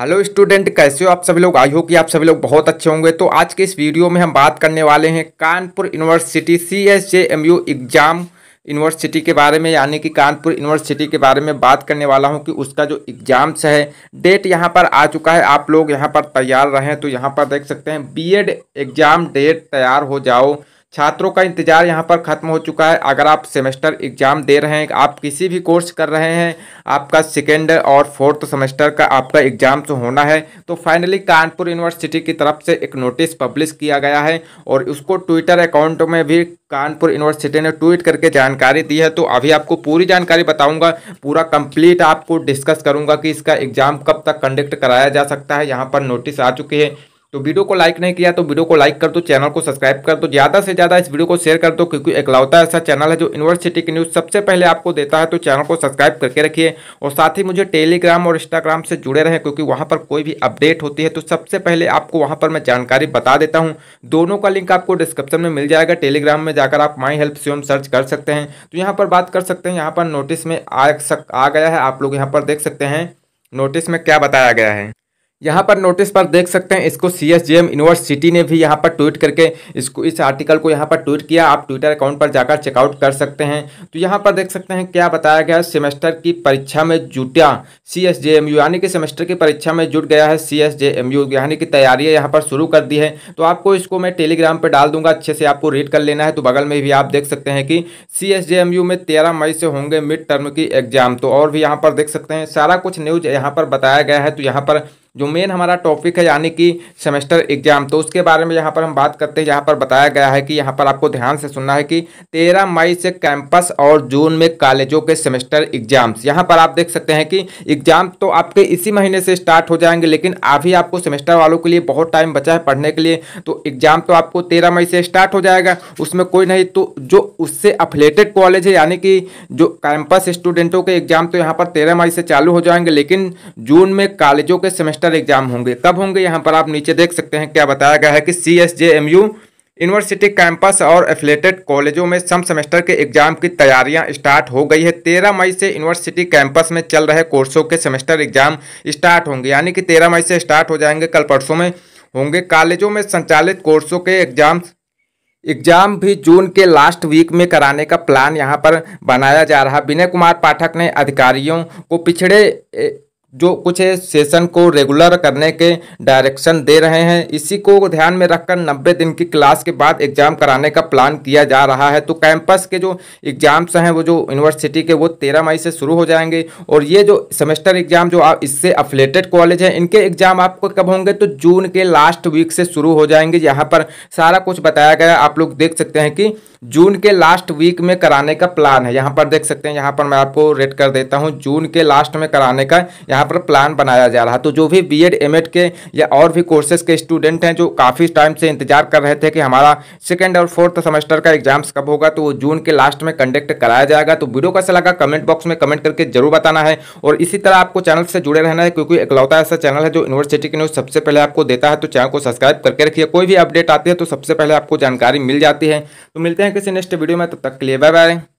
hello student कैसे हो आप सभी लोग आई हो कि आप सभी लोग बहुत अच्छे होंगे तो आज के इस वीडियो में हम बात करने वाले हैं Kanpur university C S J M U exam university के बारे में यानी कि कानपुर यूनिवर्सिटी के बारे में बात करने वाला हूं कि उसका जो एग्ज़ाम्स है डेट यहां पर आ चुका है आप लोग यहाँ पर तैयार रहें तो यहाँ पर देख सकते हैं बी एग्ज़ाम डेट तैयार हो जाओ छात्रों का इंतजार यहाँ पर ख़त्म हो चुका है अगर आप सेमेस्टर एग्ज़ाम दे रहे हैं आप किसी भी कोर्स कर रहे हैं आपका सेकेंड और फोर्थ सेमेस्टर का आपका एग्ज़ाम तो होना है तो फाइनली कानपुर यूनिवर्सिटी की तरफ से एक नोटिस पब्लिश किया गया है और उसको ट्विटर अकाउंट में भी कानपुर यूनिवर्सिटी ने ट्वीट करके जानकारी दी है तो अभी आपको पूरी जानकारी बताऊंगा पूरा कंप्लीट आपको डिस्कस करूंगा कि इसका एग्ज़ाम कब तक कंडक्ट कराया जा सकता है यहाँ पर नोटिस आ चुकी है तो वीडियो को लाइक नहीं किया तो वीडियो को लाइक कर दो चैनल को सब्सक्राइब कर दो ज़्यादा से ज़्यादा इस वीडियो को शेयर कर दो क्योंकि एकलौता ऐसा चैनल है जो यूनिवर्सिटी की न्यूज़ सबसे पहले आपको देता है तो चैनल को सब्सक्राइब करके रखिए और साथ ही मुझे टेलीग्राम और इंस्टाग्राम से जुड़े रहें क्योंकि वहाँ पर कोई भी अपडेट होती है तो सबसे पहले आपको वहाँ पर मैं जानकारी बता देता हूँ दोनों का लिंक आपको डिस्क्रिप्शन में मिल जाएगा टेलीग्राम में जाकर आप माई हेल्प स्वयं सर्च कर सकते हैं तो यहाँ पर बात कर सकते हैं यहाँ पर नोटिस में आ गया है आप लोग यहाँ पर देख सकते हैं नोटिस में क्या बताया गया है यहाँ पर नोटिस पर देख सकते हैं इसको C S G M university ने भी यहाँ पर ट्वीट करके इसको इस आर्टिकल को यहाँ पर ट्वीट किया आप ट्विटर अकाउंट पर जाकर चेकआउट कर सकते हैं तो यहाँ पर देख सकते हैं क्या बताया गया है सेमेस्टर की परीक्षा में जुटा C S J M U यानी कि सेमेस्टर की परीक्षा में जुट गया है C S J M U यानी कि तैयारियाँ यहाँ पर शुरू कर दी है तो आपको इसको मैं टेलीग्राम पर डाल दूंगा अच्छे से आपको रीड कर लेना है तो बगल में भी आप देख सकते हैं कि C S J M U में तेरह मई से होंगे मिड टर्म की एग्जाम तो और भी यहाँ पर देख सकते हैं सारा कुछ न्यूज यहाँ पर बताया गया है तो यहाँ पर जो मेन हमारा टॉपिक है यानी कि सेमेस्टर एग्जाम तो उसके बारे में यहाँ पर हम बात करते हैं यहाँ पर बताया गया है कि यहाँ पर आपको ध्यान से सुनना है कि तेरह मई से कैंपस और जून में कॉलेजों के सेमेस्टर एग्जाम्स यहाँ पर आप देख सकते हैं कि एग्जाम तो आपके इसी महीने से स्टार्ट हो जाएंगे लेकिन अभी आपको सेमेस्टर वालों के लिए बहुत टाइम बचा है पढ़ने के लिए तो एग्जाम तो आपको तेरह मई से स्टार्ट हो जाएगा उसमें कोई नहीं तो जो उससे अफिलेटेड कॉलेज है यानी कि जो कैंपस स्टूडेंटों के एग्जाम तो यहाँ पर तेरह मई से चालू हो जाएंगे लेकिन जून में कॉलेजों के सेमेस्टर प्रोफेशनल एग्जाम होंगे कब होंगे यहाँ पर आप नीचे देख सकते हैं क्या बताया गया है कि C S J M U university campus और एफिलेटेड कॉलेजों में सम सेमेस्टर के एग्जाम की तैयारियां स्टार्ट हो गई है तेरह मई से यूनिवर्सिटी कैंपस में चल रहे कोर्सों के सेमेस्टर एग्जाम स्टार्ट होंगे यानी कि तेरह मई से स्टार्ट हो जाएंगे कल परसों में होंगे कॉलेजों में संचालित कोर्सों के एग्जाम एग्जाम भी जून के लास्ट वीक में कराने का प्लान यहां पर बनाया जा रहा विनय कुमार पाठक ने अधिकारियों को पिछड़े जो कुछ सेशन को रेगुलर करने के डायरेक्शन दे रहे हैं इसी को ध्यान में रखकर 90 दिन की क्लास के बाद एग्ज़ाम कराने का प्लान किया जा रहा है तो कैंपस के जो एग्ज़ाम्स हैं वो जो यूनिवर्सिटी के वो 13 मई से शुरू हो जाएंगे और ये जो सेमेस्टर एग्ज़ाम जो आप इससे अफिलेटेड कॉलेज हैं इनके एग्ज़ाम आपको कब होंगे तो जून के लास्ट वीक से शुरू हो जाएंगे यहाँ पर सारा कुछ बताया गया आप लोग देख सकते हैं कि जून के लास्ट वीक में कराने का प्लान है यहाँ पर देख सकते हैं यहाँ पर मैं आपको रेड कर देता हूँ जून के लास्ट में कराने का यहाँ यहाँ पर प्लान बनाया जा रहा तो जो भी बी एड के या और भी कोर्सेज के स्टूडेंट हैं जो काफ़ी टाइम से इंतजार कर रहे थे कि हमारा सेकेंड और फोर्थ सेमेस्टर का एग्जाम्स कब होगा तो वो जून के लास्ट में कंडक्ट कराया जाएगा तो वीडियो कैसा लगा कमेंट बॉक्स में कमेंट करके जरूर बताना है और इसी तरह आपको चैनल से जुड़े रहना है क्योंकि इकलौता ऐसा चैनल है जो यूनिवर्सिटी की न्यूज़ सबसे पहले आपको देता है तो चैनल को सब्सक्राइब करके रखिए कोई भी अपडेट आती है तो सबसे पहले आपको जानकारी मिल जाती है तो मिलते हैं किसी नेक्स्ट वीडियो में तब तो तक के लिए बाय बाय